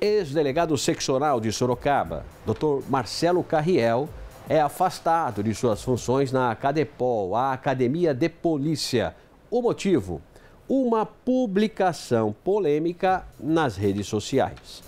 ex-delegado seccional de Sorocaba, Dr. Marcelo Carriel, é afastado de suas funções na Cadepol, a Academia de Polícia. O motivo? Uma publicação polêmica nas redes sociais.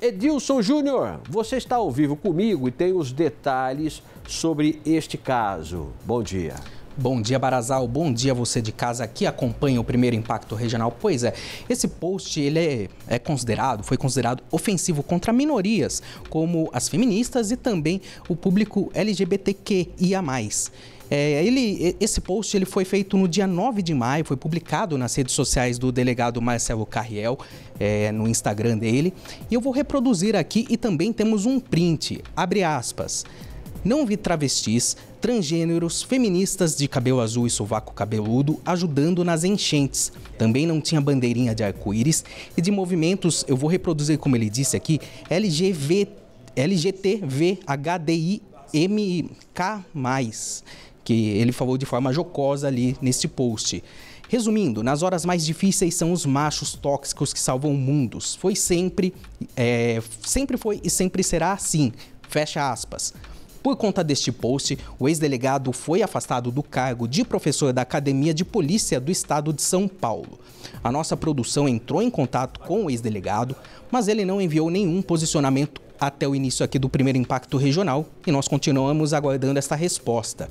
Edilson Júnior, você está ao vivo comigo e tem os detalhes sobre este caso. Bom dia. Bom dia, Barazal. Bom dia você de casa que acompanha o primeiro impacto regional. Pois é, esse post ele é, é considerado, foi considerado ofensivo contra minorias, como as feministas e também o público LGBTQIA+. É, ele, esse post ele foi feito no dia 9 de maio, foi publicado nas redes sociais do delegado Marcelo Carriel, é, no Instagram dele. E eu vou reproduzir aqui e também temos um print, abre aspas. Não vi travestis, transgêneros, feministas de cabelo azul e sovaco cabeludo ajudando nas enchentes. Também não tinha bandeirinha de arco-íris e de movimentos, eu vou reproduzir como ele disse aqui, LGV, LGTVHDIMK+, que ele falou de forma jocosa ali neste post. Resumindo, nas horas mais difíceis são os machos tóxicos que salvam mundos. Foi sempre, é, sempre foi e sempre será assim. Fecha aspas. Por conta deste post, o ex-delegado foi afastado do cargo de professor da Academia de Polícia do Estado de São Paulo. A nossa produção entrou em contato com o ex-delegado, mas ele não enviou nenhum posicionamento até o início aqui do primeiro impacto regional e nós continuamos aguardando esta resposta.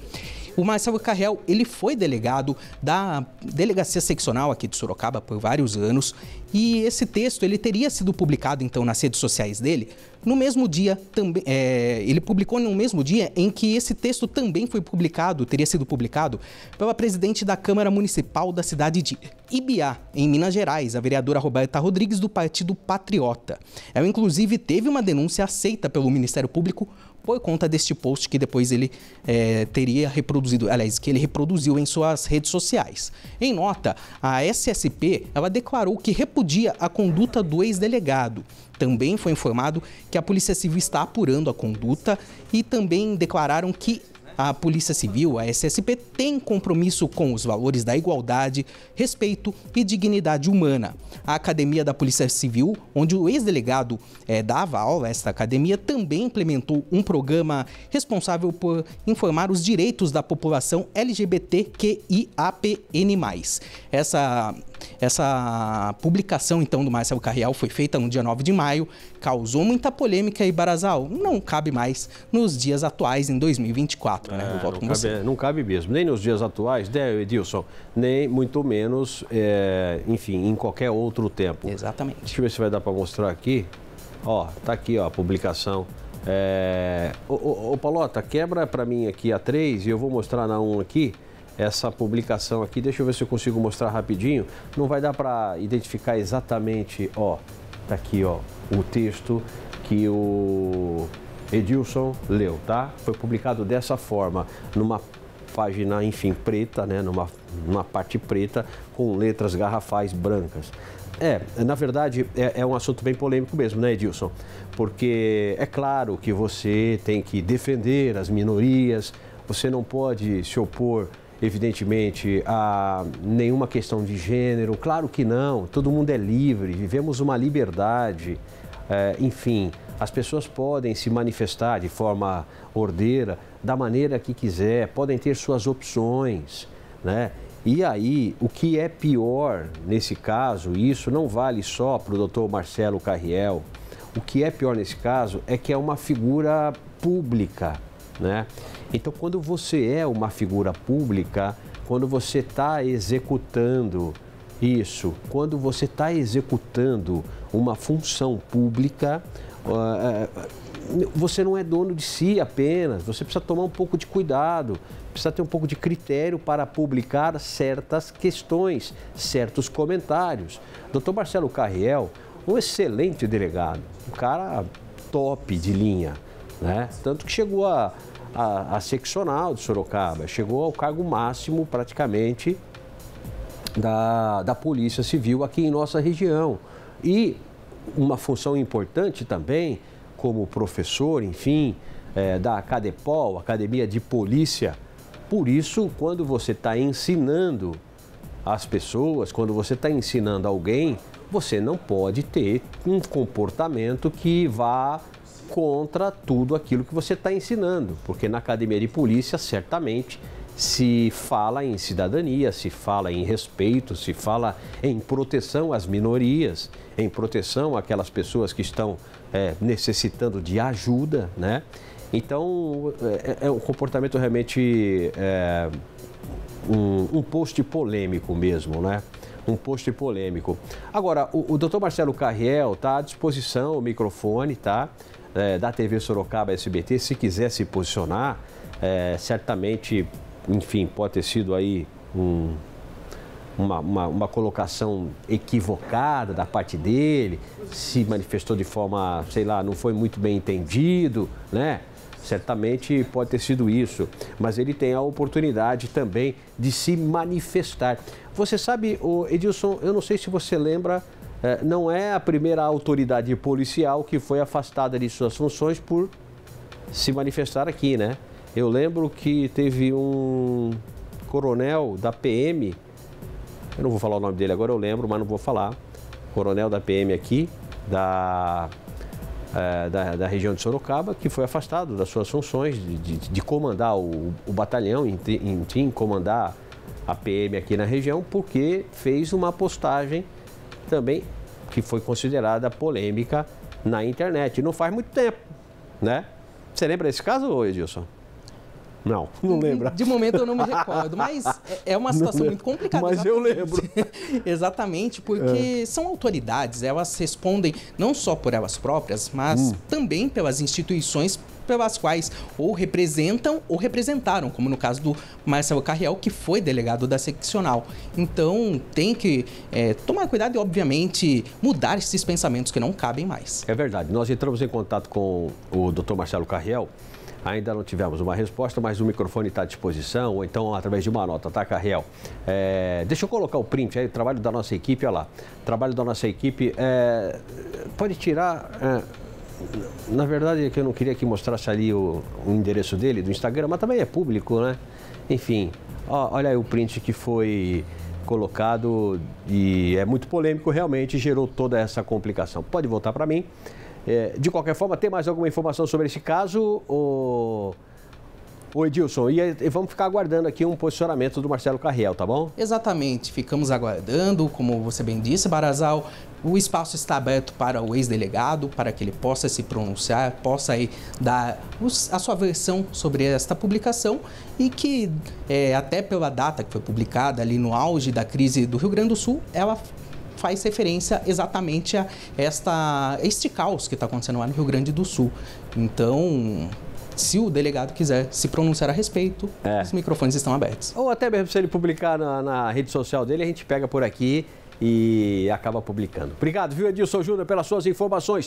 O Marcelo Carrel, ele foi delegado da Delegacia Seccional aqui de Sorocaba por vários anos e esse texto ele teria sido publicado então nas redes sociais dele no mesmo dia também é, ele publicou no mesmo dia em que esse texto também foi publicado teria sido publicado pela presidente da Câmara Municipal da cidade de Ibiá em Minas Gerais a vereadora Roberta Rodrigues do partido Patriota ela inclusive teve uma denúncia aceita pelo Ministério Público por conta deste post que depois ele é, teria reproduzido, aliás, que ele reproduziu em suas redes sociais. Em nota, a SSP ela declarou que repudia a conduta do ex-delegado. Também foi informado que a Polícia Civil está apurando a conduta e também declararam que a Polícia Civil, a SSP, tem compromisso com os valores da igualdade, respeito e dignidade humana. A Academia da Polícia Civil, onde o ex-delegado é, dava aula, esta academia também implementou um programa responsável por informar os direitos da população LGBTQIAPN+. Essa essa publicação, então, do Marcelo Carreal foi feita no dia 9 de maio, causou muita polêmica e Barazal não cabe mais nos dias atuais, em 2024. É, né? Eu é, volto com cabe, você. Não cabe mesmo, nem nos dias atuais, né, Edilson? Nem muito menos, é, enfim, em qualquer outro tempo. Exatamente. Deixa eu ver se vai dar para mostrar aqui. Ó, tá aqui ó, a publicação. É... Ô, ô, ô Palota, quebra para mim aqui a 3 e eu vou mostrar na 1 aqui essa publicação aqui. Deixa eu ver se eu consigo mostrar rapidinho. Não vai dar para identificar exatamente, ó, tá aqui, ó, o texto que o Edilson leu, tá? Foi publicado dessa forma, numa página, enfim, preta, né, numa, numa parte preta com letras garrafais brancas. É, na verdade é, é, um assunto bem polêmico mesmo, né, Edilson? Porque é claro que você tem que defender as minorias, você não pode se opor evidentemente, a nenhuma questão de gênero. Claro que não, todo mundo é livre, vivemos uma liberdade. É, enfim, as pessoas podem se manifestar de forma ordeira, da maneira que quiser, podem ter suas opções, né? E aí, o que é pior nesse caso, e isso não vale só para o doutor Marcelo Carriel, o que é pior nesse caso é que é uma figura pública, né? Então, quando você é uma figura pública, quando você está executando isso, quando você está executando uma função pública, é, é, você não é dono de si apenas, você precisa tomar um pouco de cuidado, precisa ter um pouco de critério para publicar certas questões, certos comentários. Dr. Marcelo Carriel, um excelente delegado, um cara top de linha, né? Tanto que chegou a a, a seccional de Sorocaba, chegou ao cargo máximo praticamente da, da Polícia Civil aqui em nossa região. E uma função importante também, como professor, enfim, é, da Acadepol, Academia de Polícia. Por isso, quando você está ensinando as pessoas, quando você está ensinando alguém, você não pode ter um comportamento que vá contra tudo aquilo que você está ensinando, porque na academia de polícia, certamente, se fala em cidadania, se fala em respeito, se fala em proteção às minorias, em proteção àquelas pessoas que estão é, necessitando de ajuda, né? Então, é, é, é um comportamento realmente é, um, um post polêmico mesmo, né? um post polêmico. Agora, o, o doutor Marcelo Carriel está à disposição, o microfone, tá? é, da TV Sorocaba SBT, se quiser se posicionar, é, certamente, enfim, pode ter sido aí um, uma, uma, uma, colocação equivocada da parte dele, se manifestou de forma, sei lá, não foi muito bem entendido, né? Certamente pode ter sido isso, mas ele tem a oportunidade também de se manifestar. Você sabe, Edilson, eu não sei se você lembra é, não é a primeira autoridade policial que foi afastada de suas funções por se manifestar aqui, né? Eu lembro que teve um coronel da PM, eu não vou falar o nome dele agora, eu lembro, mas não vou falar. Coronel da PM aqui, da, é, da, da, região de Sorocaba, que foi afastado das suas funções de, de, de comandar o, o batalhão, enfim, comandar a PM aqui na região, porque fez uma postagem também que foi considerada polêmica na internet. não faz muito tempo, né? Você lembra desse caso, Edilson? Não, não lembra. De momento eu não me recordo, mas é, é uma situação muito complicada. Mas exatamente. eu lembro. exatamente, porque é. são autoridades, elas respondem não só por elas próprias, mas hum. também pelas instituições pelas quais ou representam ou representaram, como no caso do Marcelo Carriel, que foi delegado da seccional. Então tem que é, tomar cuidado e, obviamente, mudar esses pensamentos que não cabem mais. É verdade. Nós entramos em contato com o Dr. Marcelo Carriel Ainda não tivemos uma resposta, mas o microfone está à disposição, ou então através de uma nota, tá, Carriel? É, deixa eu colocar o print aí, o trabalho da nossa equipe, olha lá. O trabalho da nossa equipe. É, pode tirar. É, na verdade, é que eu não queria que mostrasse ali o, o endereço dele do Instagram, mas também é público, né? Enfim, ó, olha aí o print que foi colocado e é muito polêmico realmente, gerou toda essa complicação. Pode voltar para mim. É, de qualquer forma, tem mais alguma informação sobre esse caso, O Edilson, e, e vamos ficar aguardando aqui um posicionamento do Marcelo Carriel, tá bom? Exatamente, ficamos aguardando, como você bem disse, Barazal, o espaço está aberto para o ex-delegado, para que ele possa se pronunciar, possa aí dar a sua versão sobre esta publicação e que, é, até pela data que foi publicada ali no auge da crise do Rio Grande do Sul, ela faz referência exatamente a esta, este caos que está acontecendo lá no Rio Grande do Sul. Então, se o delegado quiser se pronunciar a respeito, é. os microfones estão abertos. Ou até mesmo se ele publicar na, na, rede social dele, a gente pega por aqui e acaba publicando. Obrigado, viu, Edilson Júnior, pelas suas informações.